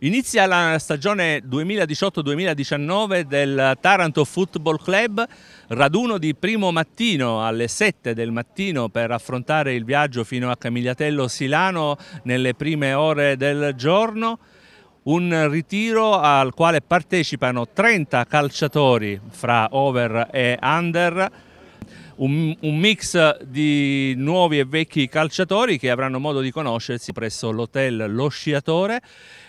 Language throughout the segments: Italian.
Inizia la stagione 2018-2019 del Taranto Football Club, raduno di primo mattino alle 7 del mattino per affrontare il viaggio fino a Camigliatello Silano nelle prime ore del giorno. Un ritiro al quale partecipano 30 calciatori fra over e under, un, un mix di nuovi e vecchi calciatori che avranno modo di conoscersi presso l'hotel Lo Sciatore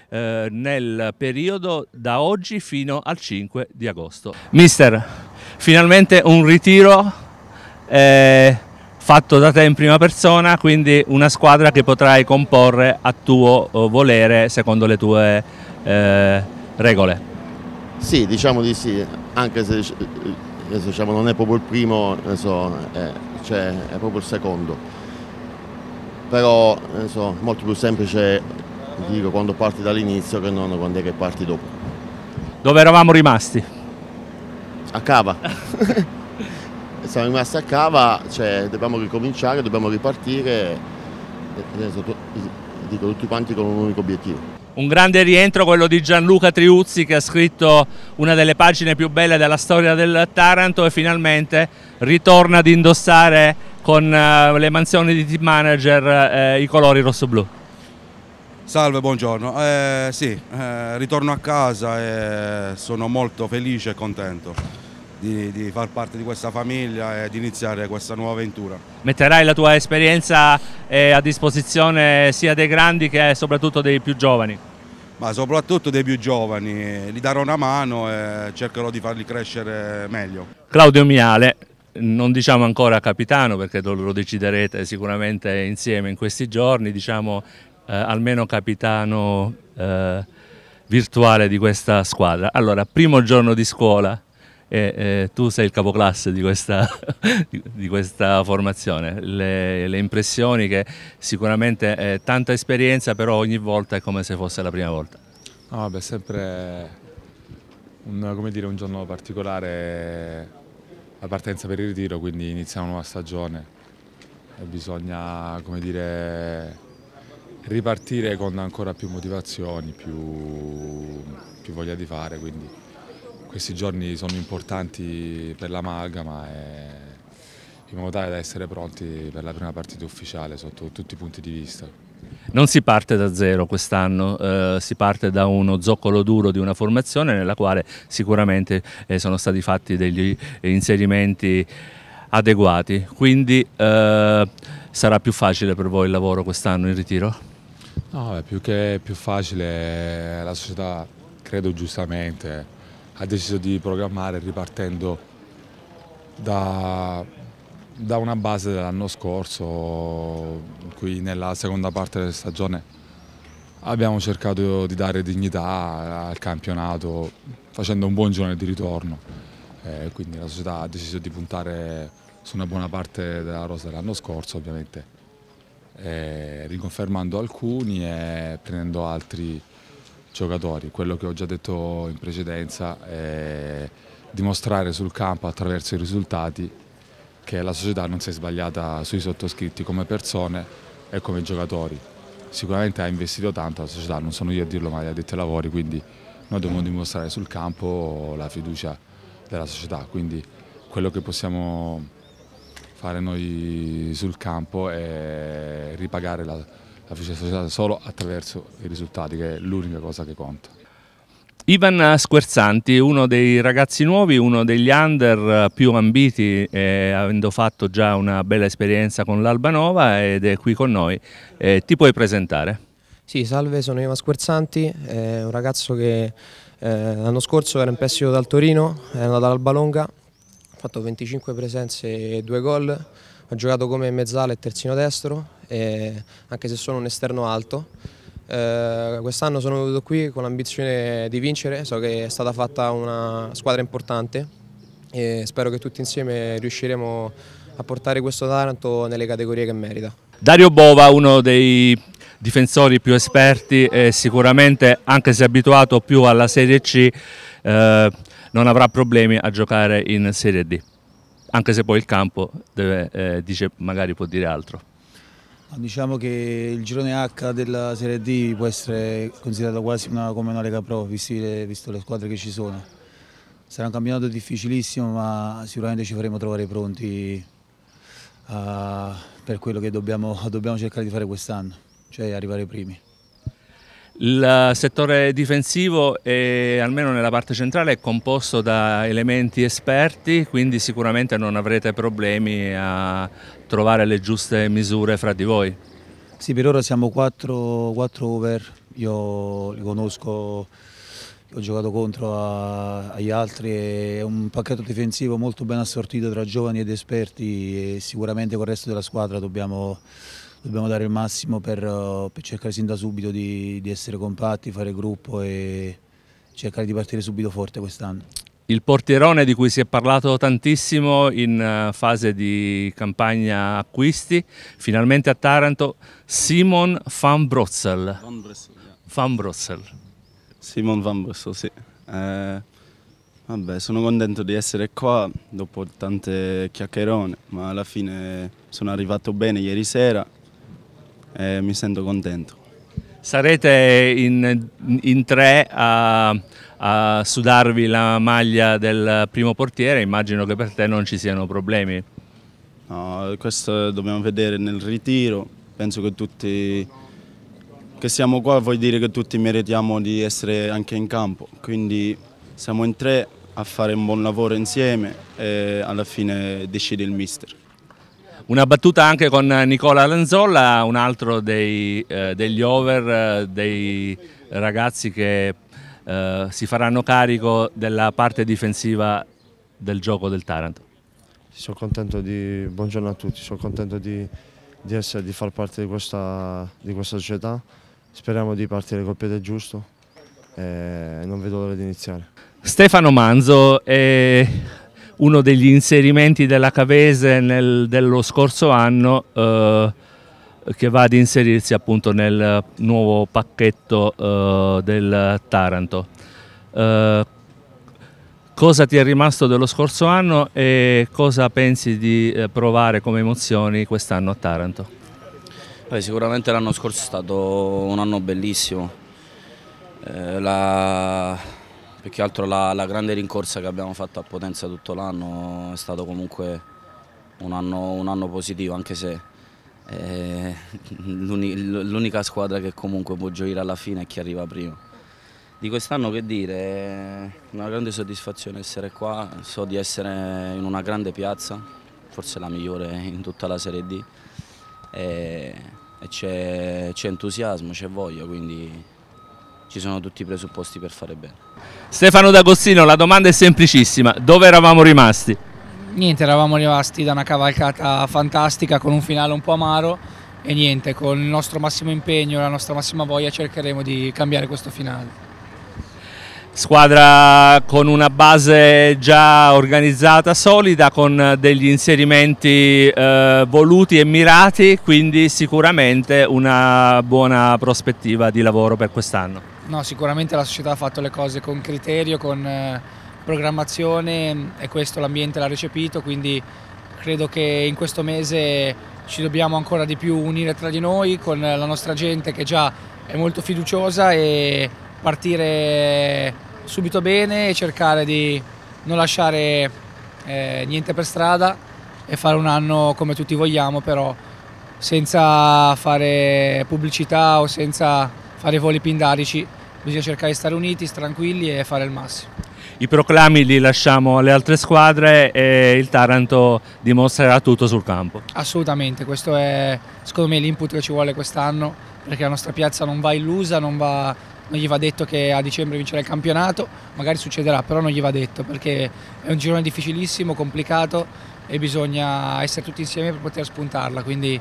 eh, nel periodo da oggi fino al 5 di agosto. Mister, finalmente un ritiro eh, fatto da te in prima persona, quindi una squadra che potrai comporre a tuo eh, volere secondo le tue eh, regole. Sì, diciamo di sì, anche se eh, diciamo, non è proprio il primo, so, è, cioè, è proprio il secondo però so, molto più semplice dico quando parti dall'inizio che non quando è che parti dopo. Dove eravamo rimasti? A Cava. siamo rimasti a Cava, cioè dobbiamo ricominciare, dobbiamo ripartire. dico tutti quanti con un unico obiettivo. Un grande rientro quello di Gianluca Triuzzi che ha scritto una delle pagine più belle della storia del Taranto e finalmente ritorna ad indossare con eh, le mansioni di team manager eh, i colori rosso-blu. Salve, buongiorno. Eh, sì, eh, ritorno a casa e sono molto felice e contento di, di, far parte di questa famiglia e di iniziare questa nuova avventura. Metterai la tua esperienza eh, a disposizione sia dei grandi che soprattutto dei più giovani? Ma soprattutto dei più giovani, gli darò una mano e cercherò di farli crescere meglio. Claudio Miale, non diciamo ancora capitano perché lo deciderete sicuramente insieme in questi giorni, diciamo eh, almeno capitano eh, virtuale di questa squadra. Allora, primo giorno di scuola e eh, tu sei il capoclasse di questa, di questa formazione, le, le, impressioni che sicuramente è tanta esperienza, però ogni volta è come se fosse la prima volta. No, vabbè, sempre un, dire, un giorno particolare, la partenza per il ritiro, quindi inizia una nuova stagione e bisogna, come dire, ripartire con ancora più motivazioni, più, più voglia di fare, quindi questi giorni sono importanti per l'amalgama in modo tale da essere pronti per la prima partita ufficiale sotto tutti i punti di vista. Non si parte da zero quest'anno, eh, si parte da uno zoccolo duro di una formazione nella quale sicuramente eh, sono stati fatti degli inserimenti adeguati, quindi eh, sarà più facile per voi il lavoro quest'anno in ritiro? No, più che più facile eh, la società, credo giustamente, ha deciso di programmare ripartendo da, da una base dell'anno scorso, qui nella seconda parte della stagione abbiamo cercato di dare dignità al campionato facendo un buon giorno di ritorno. Eh, quindi la società ha deciso di puntare su una buona parte della rosa dell'anno scorso, ovviamente eh, riconfermando alcuni e prendendo altri giocatori. Quello che ho già detto in precedenza è dimostrare sul campo attraverso i risultati che la società non si è sbagliata sui sottoscritti come persone e come giocatori. Sicuramente ha investito tanto la società, non sono io a dirlo ma gli addetti ai lavori, quindi noi dobbiamo dimostrare sul campo la fiducia della società. Quindi quello che possiamo fare noi sul campo e ripagare la, la società solo attraverso i risultati, che è l'unica cosa che conta. Ivan Squerzanti, uno dei ragazzi nuovi, uno degli under più ambiti, eh, avendo fatto già una bella esperienza con l'Albanova ed è qui con noi. Eh, ti puoi presentare? Sì, salve, sono Ivan Squerzanti, eh, un ragazzo che eh, l'anno scorso era in prestito dal Torino, è andato all'Albalonga, ho fatto 25 presenze e 2 gol, ho giocato come mezzala e terzino destro, e anche se sono un esterno alto. Eh, Quest'anno sono venuto qui con l'ambizione di vincere, so che è stata fatta una squadra importante e spero che tutti insieme riusciremo a portare questo Taranto nelle categorie che merita. Dario Bova, uno dei difensori più esperti e sicuramente anche se abituato più alla Serie C, eh, non avrà problemi a giocare in Serie D, anche se poi il campo deve, eh, dice, magari può dire altro. Diciamo che il girone H della Serie D può essere considerato quasi una, come una Lega Pro, visto le, visto le squadre che ci sono. Sarà un campionato difficilissimo, ma sicuramente ci faremo trovare pronti uh, per quello che dobbiamo, dobbiamo cercare di fare quest'anno, cioè arrivare primi. Il settore difensivo, è, almeno nella parte centrale, è composto da elementi esperti, quindi sicuramente non avrete problemi a trovare le giuste misure fra di voi. Sì, per ora siamo 4, 4 over, io li conosco, ho giocato contro a, agli altri, è un pacchetto difensivo molto ben assortito tra giovani ed esperti e sicuramente con il resto della squadra dobbiamo dobbiamo dare il massimo per, eh, per cercare sin da subito di, di, essere compatti, fare gruppo e cercare di partire subito forte quest'anno. Il portierone di cui si è parlato tantissimo in eh, fase di campagna acquisti, finalmente a Taranto, Simon van Brossel. Van Brossel. Van Brossel. Simon van Brossel, sì. Eh, vabbè, sono contento di essere qua dopo tante chiacchierone, ma alla fine sono arrivato bene ieri sera e mi sento contento. Sarete in, in tre a, a, sudarvi la maglia del primo portiere, immagino che per te non ci siano problemi. No, questo dobbiamo vedere nel ritiro, penso che tutti che siamo qua vuol dire che tutti meritiamo di essere anche in campo, quindi siamo in tre a fare un buon lavoro insieme e alla fine decide il mister. Una battuta anche con eh, Nicola Lanzolla, un altro dei, eh, degli over, eh, dei ragazzi che eh, si faranno carico della parte difensiva del gioco del Taranto. Sono contento di, buongiorno a tutti, sono contento di, di, essere, di far parte di questa, di questa società, speriamo di partire col piede giusto eh, e non vedo l'ora di iniziare. Stefano Manzo è uno degli inserimenti della Cavese nel, dello scorso anno eh, che va ad inserirsi appunto nel nuovo pacchetto eh, del Taranto. Eh, cosa ti è rimasto dello scorso anno e cosa pensi di eh, provare come emozioni quest'anno a Taranto? Beh, sicuramente l'anno scorso è stato un anno bellissimo. Eh, la più che altro la, la grande rincorsa che abbiamo fatto a Potenza tutto l'anno è stato comunque un anno, un anno positivo, anche se eh, l'unica squadra che comunque può gioire alla fine è chi arriva prima. Di quest'anno che dire, eh, una grande soddisfazione essere qua, so di essere in una grande piazza, forse la migliore in tutta la Serie D, e, e c'è entusiasmo, c'è voglia, quindi ci sono tutti i presupposti per fare bene. Stefano D'Agostino, la domanda è semplicissima, dove eravamo rimasti? Niente, eravamo rimasti da una cavalcata fantastica con un finale un po' amaro e niente, con il nostro massimo impegno e la nostra massima voglia cercheremo di cambiare questo finale. Squadra con una base già organizzata, solida, con degli inserimenti eh, voluti e mirati, quindi sicuramente una buona prospettiva di lavoro per quest'anno. No, sicuramente la società ha fatto le cose con criterio, con eh, programmazione e questo l'ambiente l'ha recepito, quindi credo che in questo mese ci dobbiamo ancora di più unire tra di noi con la nostra gente che già è molto fiduciosa e partire subito bene e cercare di non lasciare eh, niente per strada e fare un anno come tutti vogliamo però senza fare pubblicità o senza fare voli pindarici bisogna cercare di stare uniti, tranquilli e fare il massimo. I proclami li lasciamo alle altre squadre e il Taranto dimostrerà tutto sul campo. Assolutamente, questo è secondo me l'input che ci vuole quest'anno perché la nostra piazza non va illusa, non, va, non gli va detto che a dicembre vincerà il campionato, magari succederà, però non gli va detto perché è un girone difficilissimo, complicato e bisogna essere tutti insieme per poter spuntarla, quindi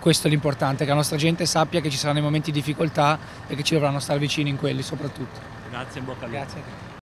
questo è l'importante, che la nostra gente sappia che ci saranno i momenti di difficoltà e che ci dovranno stare vicini in quelli soprattutto. Grazie, in bocca al lupo.